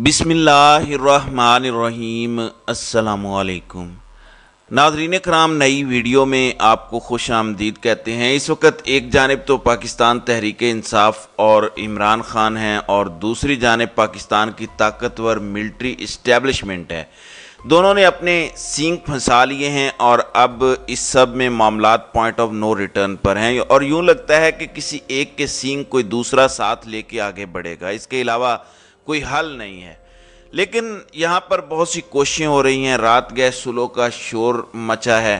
बिसमीम अल्लाम नाजरीन कराम नई वीडियो में आपको खुश आमदीद कहते हैं इस वक्त एक जानब तो पाकिस्तान तहरीक इंसाफ और इमरान ख़ान हैं और दूसरी जानब पाकिस्तान की ताकतवर मिल्ट्री इस्टेबलिशमेंट है दोनों ने अपने सींग फंसा लिए हैं और अब इस सब में मामला पॉइंट ऑफ नो रिटर्न पर हैं और यूँ लगता है कि किसी एक के सींग कोई दूसरा साथ लेके आगे बढ़ेगा इसके अलावा कोई हल नहीं है लेकिन यहाँ पर बहुत सी कोशिशें हो रही हैं रात गए सुलो का शोर मचा है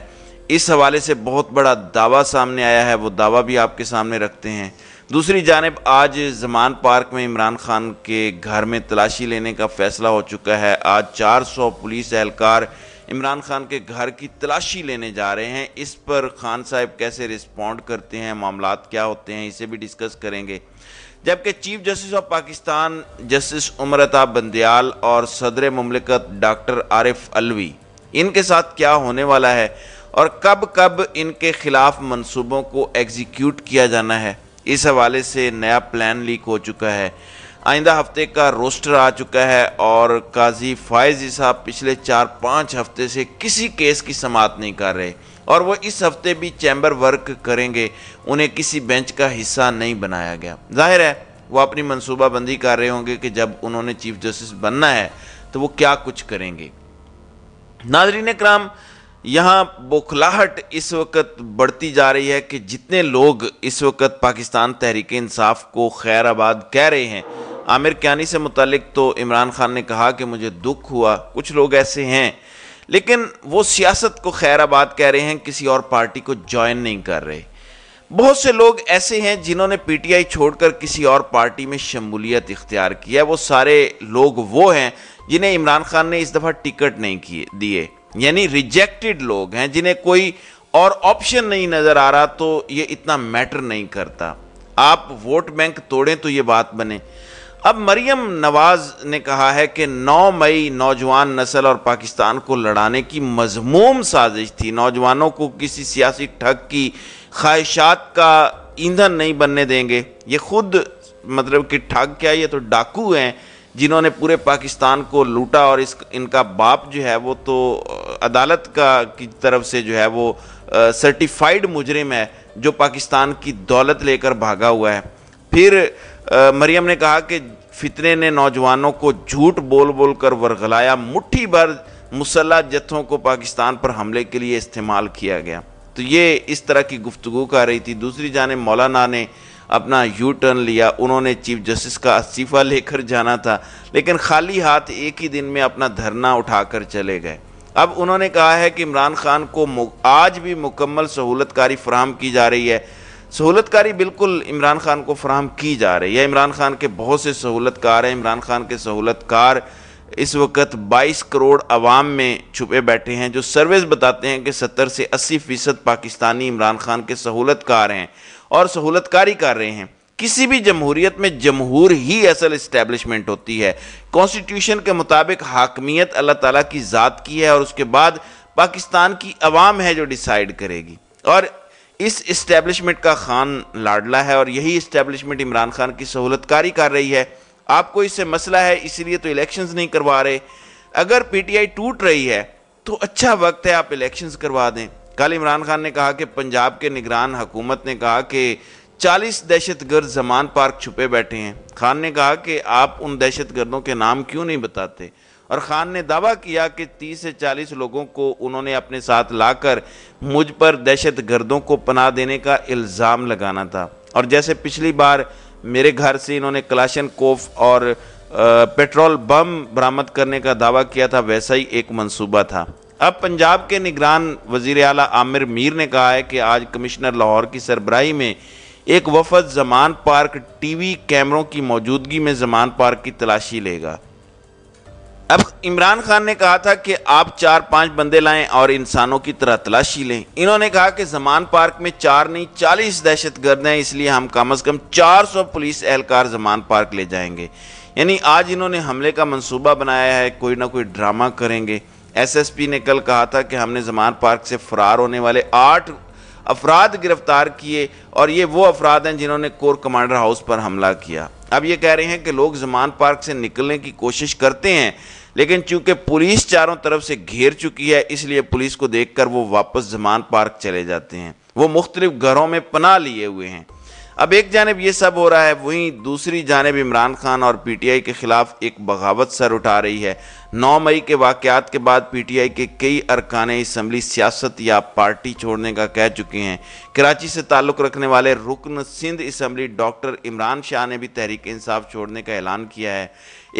इस हवाले से बहुत बड़ा दावा सामने आया है वो दावा भी आपके सामने रखते हैं दूसरी जानब आज जमान पार्क में इमरान खान के घर में तलाशी लेने का फैसला हो चुका है आज 400 पुलिस एहलकार इमरान खान के घर की तलाशी लेने जा रहे हैं इस पर खान साहब कैसे रिस्पॉन्ड करते हैं मामला क्या होते हैं इसे भी डिस्कस करेंगे जबकि chief justice of Pakistan justice Umar अताब और सदर ममलिकत डॉक्टर आरिफ अलवी इनके साथ क्या होने वाला है और कब कब इनके खिलाफ मंसूबों को एग्जीक्यूट किया जाना है इस हवाले से नया प्लान लीक हो चुका है आइंदा हफ्ते का रोस्टर आ चुका है और काजी फायजी साहब पिछले चार पाँच हफ्ते से किसी केस की समात नहीं कर रहे और वो इस हफ्ते भी चैम्बर वर्क करेंगे उन्हें किसी बेंच का हिस्सा नहीं बनाया गया जाहिर है वो अपनी मनसूबाबंदी कर रहे होंगे कि जब उन्होंने चीफ जस्टिस बनना है तो वो क्या कुछ करेंगे नाजरीन कराम यहाँ बौखलाहट इस वक्त बढ़ती जा रही है कि जितने लोग इस वक्त पाकिस्तान तहरीक इंसाफ को खैर आबाद कह रहे हैं आमिर क्यानी से मुतलिक तो इमरान खान ने कहा कि मुझे दुख हुआ कुछ लोग ऐसे हैं लेकिन वो सियासत को खैराबाद कह रहे हैं किसी और पार्टी को ज्वाइन नहीं कर रहे बहुत से लोग ऐसे हैं जिन्होंने पीटीआई छोड़कर किसी और पार्टी में शमूलियत इख्तियार किया वो सारे लोग वो हैं जिन्हें इमरान खान ने इस दफ़ा टिकट नहीं किए दिए यानी रिजेक्टेड लोग हैं जिन्हें कोई और ऑप्शन नहीं नज़र आ रहा तो ये इतना मैटर नहीं करता आप वोट बैंक तोड़ें तो ये बात बने अब मरियम नवाज ने कहा है कि 9 मई नौजवान नस्ल और पाकिस्तान को लड़ाने की मजमूम साजिश थी नौजवानों को किसी सियासी ठग की ख्वाहिशात का ईंधन नहीं बनने देंगे ये खुद मतलब कि ठग क्या ये तो डाकू हैं जिन्होंने पूरे पाकिस्तान को लूटा और इस इनका बाप जो है वो तो अदालत का की तरफ से जो है वो सर्टिफाइड मुजरिम है जो पाकिस्तान की दौलत लेकर भागा हुआ है फिर मरियम ने कहा कि फितने ने नौजवानों को झूठ बोल बोल कर वरगलाया मुठ्ठी भर मुसल्ला जत्थों को पाकिस्तान पर हमले के लिए इस्तेमाल किया गया तो ये इस तरह की गुफ्तु कर रही थी दूसरी जाने मौलाना ने अपना यू टर्न लिया उन्होंने चीफ जस्टिस का इस्तीफ़ा लेकर जाना था लेकिन खाली हाथ एक ही दिन में अपना धरना उठाकर चले गए अब उन्होंने कहा है कि इमरान खान को आज भी मुकम्मल सहूलतकारी फ्राहम की जा रही है सहूलतकारी बिल्कुल इमरान खान को फ्राहम की जा रही है इमरान खान के बहुत से सहूलतकार हैं इमरान खान के सहूलतकार इस वक्त 22 करोड़ आवाम में छुपे बैठे हैं जो सर्वेस बताते हैं कि 70 से 80 फ़ीसद पाकिस्तानी इमरान खान के सहूलतकार हैं और सहूलतकारी कर रहे हैं किसी भी जमहूरीत में जमहूर ही असल इस्टेबलिशमेंट होती है कॉन्स्टिट्यूशन के मुताबिक हाकमियत अल्लाह ताली की ज़ात की है और उसके बाद पाकिस्तान की आवाम है जो डिसाइड करेगी और इस इस्टेब्लिशमेंट का खान लाडला है और यही इस्टेब्लिशमेंट इमरान खान की सहूलतकारी कर रही है आपको इससे मसला है इसलिए तो इलेक्शंस नहीं करवा रहे अगर पीटीआई टूट रही है तो अच्छा वक्त है आप इलेक्शंस करवा दें कल इमरान खान ने कहा कि पंजाब के निगरान हुकूमत ने कहा कि 40 दहशत गर्द जमान पार्क छुपे बैठे हैं खान ने कहा कि आप उन दहशत गर्दों के नाम क्यों नहीं बताते और ख़ान ने दावा किया कि 30 से 40 लोगों को उन्होंने अपने साथ लाकर मुझ पर दहशत गर्दों को पनाह देने का इल्ज़ाम लगाना था और जैसे पिछली बार मेरे घर से इन्होंने कलाशन कोफ और पेट्रोल बम बरामद करने का दावा किया था वैसा ही एक मंसूबा था अब पंजाब के निगरान वजीर अली आमिर मीर ने कहा है कि आज कमिश्नर लाहौर की सरबराही में एक वफद जमान पार्क टीवी कैमरों की मौजूदगी में जमान पार्क की तलाशी लेगा अब इमरान खान ने कहा था कि आप चार पांच बंदे लाएं और इंसानों की तरह तलाशी लें इन्होंने कहा कि जमान पार्क में चार नहीं चालीस दहशत गर्द हैं इसलिए हम कम अज़ कम चार सौ पुलिस एहलकार जमान पार्क ले जाएंगे यानी आज इन्होंने हमले का मंसूबा बनाया है कोई ना कोई ड्रामा करेंगे एसएसपी ने कल कहा था कि हमने जमान पार्क से फरार होने वाले आठ अफराद गिरफ्तार किए और ये वो अफराद हैं जिन्होंने कोर कमांडर हाउस पर हमला किया अब ये कह रहे हैं कि लोग जमान पार्क से निकलने की कोशिश करते हैं लेकिन चूंकि पुलिस चारों तरफ से घेर चुकी है इसलिए पुलिस को देखकर वो वापस जमान पार्क चले जाते हैं वो मुख्तलिफ घरों में पनाह लिए हुए हैं अब एक जानब ये सब हो रहा है वहीं दूसरी जानब इमरान खान और पीटीआई के ख़िलाफ़ एक बगावत सर उठा रही है 9 मई के वाक़ात के बाद पीटीआई के कई अरकान इसम्बली सियासत या पार्टी छोड़ने का कह चुके हैं कराची से ताल्लुक़ रखने वाले रुकन सिंध इसम्बली डॉक्टर इमरान शाह ने भी तहरीक इंसाफ छोड़ने का ऐलान किया है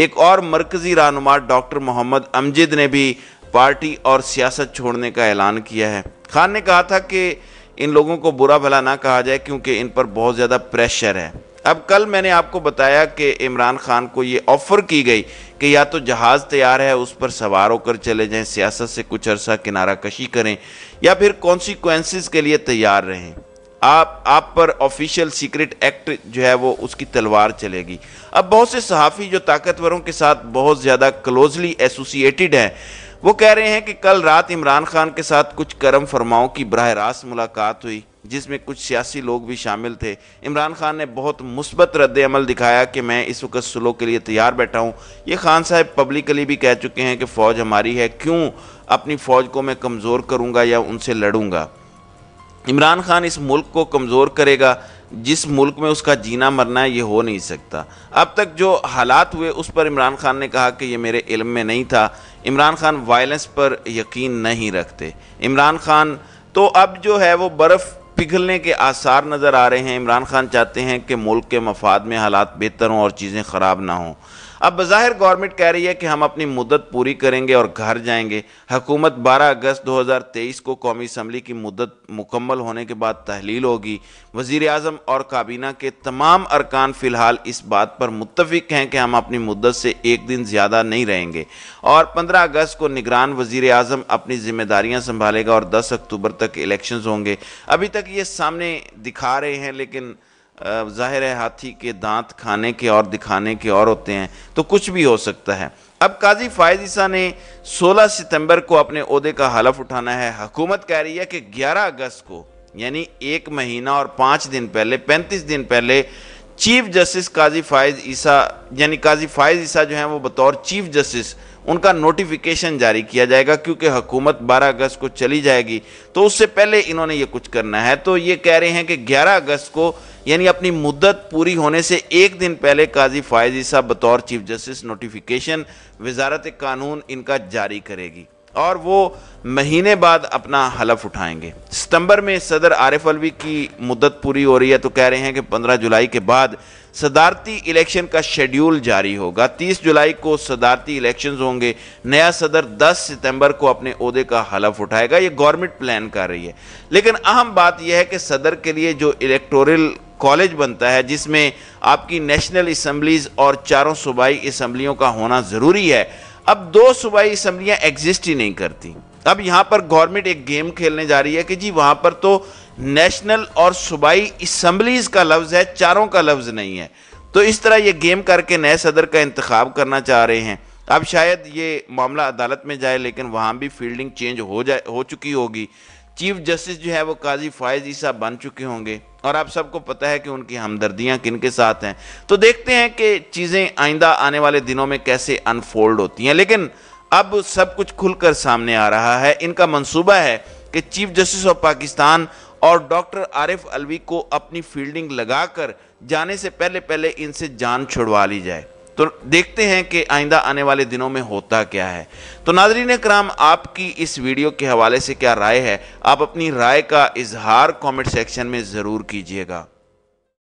एक और मरकज़ी रहनुमा डॉक्टर मोहम्मद अमजिद ने भी पार्टी और सियासत छोड़ने का ऐलान किया है खान ने कहा था कि इन लोगों को बुरा भला ना कहा जाए क्योंकि इन पर बहुत ज़्यादा प्रेशर है अब कल मैंने आपको बताया कि इमरान खान को ये ऑफ़र की गई कि या तो जहाज़ तैयार है उस पर सवार होकर चले जाएं सियासत से कुछ अरसा किनारा कशी करें या फिर कॉन्सिक्वेंसेस के लिए तैयार रहें आप आप पर ऑफिशियल सीक्रेट एक्ट जो है वो उसकी तलवार चलेगी अब बहुत से सहाफ़ी जो ताकतवरों के साथ बहुत ज़्यादा क्लोजली एसोसिएटेड हैं वो कह रहे हैं कि कल रात इमरान खान के साथ कुछ करम फरमाओं की बरह रास्त मुलाकात हुई जिसमें कुछ सियासी लोग भी शामिल थे इमरान खान ने बहुत मुस्बत रद्द अमल दिखाया कि मैं इस वक्त स्लो के लिए तैयार बैठा हूँ ये खान साहब पब्लिकली भी कह चुके हैं कि फ़ौज हमारी है क्यों अपनी फ़ौज को मैं कमज़ोर करूँगा या उनसे लड़ूँगा इमरान खान इस मुल्क को कमज़ोर करेगा जिस मुल्क में उसका जीना मरना है ये हो नहीं सकता अब तक जो हालात हुए उस पर इमरान खान ने कहा कि ये मेरे इल्म में नहीं था इमरान खान वायलेंस पर यकीन नहीं रखते इमरान खान तो अब जो है वो बर्फ़ पिघलने के आसार नज़र आ रहे हैं इमरान खान चाहते हैं कि मुल्क के मफाद में हालात बेहतर हों और चीज़ें ख़राब ना हों अब बाहिर गवर्नमेंट कह रही है कि हम अपनी मुद्दत पूरी करेंगे और घर जाएंगे हुकूमत 12 अगस्त 2023 को कौमी असम्बली की मुद्दत मुकम्मल होने के बाद तहलील होगी वज़ी अजम और काबीना के तमाम अरकान फ़िलहाल इस बात पर मुतफिक हैं कि हम अपनी मुद्दत से एक दिन ज़्यादा नहीं रहेंगे और पंद्रह अगस्त को निगरान वज़ी अजम अपनी जिम्मेदारियाँ संभालेगा और दस अक्टूबर तक इलेक्शन होंगे अभी तक ये सामने दिखा रहे हैं लेकिन ज़ाहिर है हाथी के दांत खाने के और दिखाने के और होते हैं तो कुछ भी हो सकता है अब काजी फायज ईसा ने 16 सितंबर को अपने अहदे का हलफ उठाना है हकूमत कह रही है कि 11 अगस्त को यानी एक महीना और पाँच दिन पहले 35 दिन पहले चीफ जस्टिस काजी फायज ईसा यानी काजी फायज ईसा जो हैं वो बतौर चीफ जस्टिस उनका नोटिफिकेशन जारी किया जाएगा क्योंकि हुकूमत 12 अगस्त को चली जाएगी तो उससे पहले इन्होंने ये कुछ करना है तो ये कह रहे हैं कि 11 अगस्त को यानी अपनी मुद्दत पूरी होने से एक दिन पहले काजी फायजी साहब बतौर चीफ जस्टिस नोटिफिकेशन वजारत कानून इनका जारी करेगी और वो महीने बाद अपना हलफ उठाएंगे सितंबर में सदर आरिफ अलवी की मुद्दत पूरी हो रही है तो कह रहे हैं कि 15 जुलाई के बाद सदारती इलेक्शन का शेड्यूल जारी होगा 30 जुलाई को सदारती इलेक्शंस होंगे नया सदर 10 सितंबर को अपने अहदे का हलफ उठाएगा ये गवर्नमेंट प्लान कर रही है लेकिन अहम बात यह है कि सदर के लिए जो इलेक्टोरल कॉलेज बनता है जिसमें आपकी नेशनल इसम्बलीज और चारों सूबाई इसम्बलियों का होना ज़रूरी है अब दो सूबाई इसम्बलियाँ एग्जिस्ट ही नहीं करती अब यहाँ पर गवर्नमेंट एक गेम खेलने जा रही है कि जी वहाँ पर तो नेशनल और सूबाई इसम्बलीज का लफ्ज़ है चारों का लफ्ज़ नहीं है तो इस तरह ये गेम करके नए सदर का इंतखब करना चाह रहे हैं अब शायद ये मामला अदालत में जाए लेकिन वहाँ भी फील्डिंग चेंज हो जाए हो चुकी होगी चीफ जस्टिस जो है वो काजी फायज ईसा बन चुके होंगे और आप सबको पता है कि उनकी हमदर्दियाँ किन के साथ हैं तो देखते हैं कि चीज़ें आइंदा आने वाले दिनों में कैसे अनफोल्ड होती हैं लेकिन अब सब कुछ खुलकर सामने आ रहा है इनका मंसूबा है कि चीफ जस्टिस ऑफ पाकिस्तान और डॉक्टर आरिफ अलवी को अपनी फील्डिंग लगाकर जाने से पहले पहले इनसे जान छुड़वा ली जाए तो देखते हैं कि आइंदा आने वाले दिनों में होता क्या है तो नादरीन कराम आपकी इस वीडियो के हवाले से क्या राय है आप अपनी राय का इजहार कमेंट सेक्शन में ज़रूर कीजिएगा